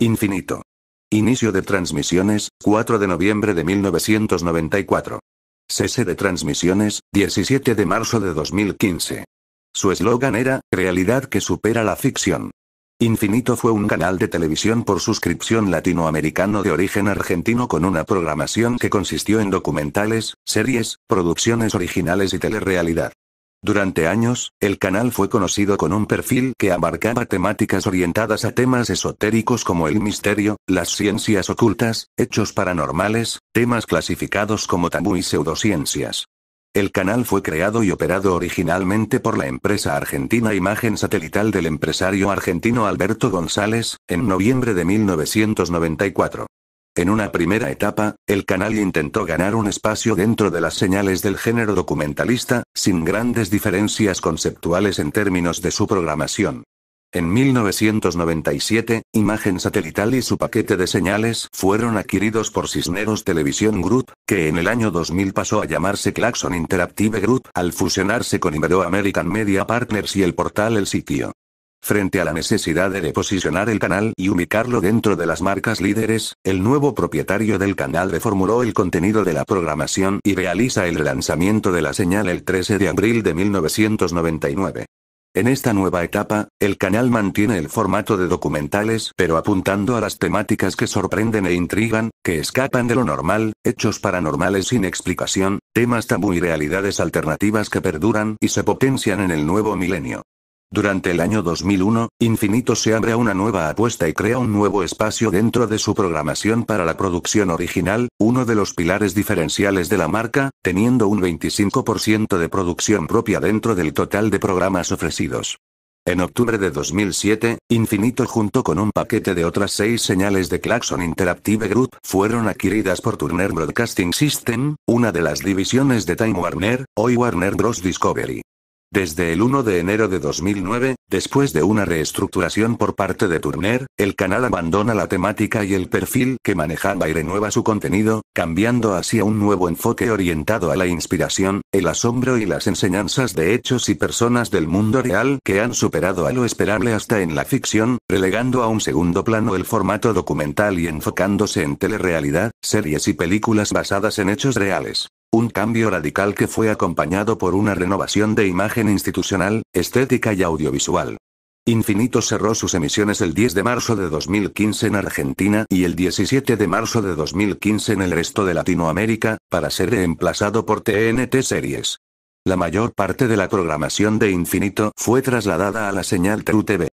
Infinito. Inicio de transmisiones, 4 de noviembre de 1994. Cese de transmisiones, 17 de marzo de 2015. Su eslogan era, Realidad que supera la ficción. Infinito fue un canal de televisión por suscripción latinoamericano de origen argentino con una programación que consistió en documentales, series, producciones originales y telerrealidad. Durante años, el canal fue conocido con un perfil que abarcaba temáticas orientadas a temas esotéricos como el misterio, las ciencias ocultas, hechos paranormales, temas clasificados como tabú y pseudociencias. El canal fue creado y operado originalmente por la empresa argentina Imagen Satelital del empresario argentino Alberto González, en noviembre de 1994. En una primera etapa, el canal intentó ganar un espacio dentro de las señales del género documentalista, sin grandes diferencias conceptuales en términos de su programación. En 1997, Imagen Satelital y su paquete de señales fueron adquiridos por Cisneros Television Group, que en el año 2000 pasó a llamarse Claxon Interactive Group al fusionarse con Ibero American Media Partners y el portal El Sitio. Frente a la necesidad de reposicionar el canal y ubicarlo dentro de las marcas líderes, el nuevo propietario del canal reformuló el contenido de la programación y realiza el lanzamiento de la señal el 13 de abril de 1999. En esta nueva etapa, el canal mantiene el formato de documentales, pero apuntando a las temáticas que sorprenden e intrigan, que escapan de lo normal, hechos paranormales sin explicación, temas tabú y realidades alternativas que perduran y se potencian en el nuevo milenio. Durante el año 2001, Infinito se abre a una nueva apuesta y crea un nuevo espacio dentro de su programación para la producción original, uno de los pilares diferenciales de la marca, teniendo un 25% de producción propia dentro del total de programas ofrecidos. En octubre de 2007, Infinito junto con un paquete de otras seis señales de Claxon Interactive Group fueron adquiridas por Turner Broadcasting System, una de las divisiones de Time Warner, hoy Warner Bros. Discovery. Desde el 1 de enero de 2009, después de una reestructuración por parte de Turner, el canal abandona la temática y el perfil que manejaba y renueva su contenido, cambiando así a un nuevo enfoque orientado a la inspiración, el asombro y las enseñanzas de hechos y personas del mundo real que han superado a lo esperable hasta en la ficción, relegando a un segundo plano el formato documental y enfocándose en telerrealidad, series y películas basadas en hechos reales. Un cambio radical que fue acompañado por una renovación de imagen institucional, estética y audiovisual. Infinito cerró sus emisiones el 10 de marzo de 2015 en Argentina y el 17 de marzo de 2015 en el resto de Latinoamérica, para ser reemplazado por TNT Series. La mayor parte de la programación de Infinito fue trasladada a la señal TRUTV.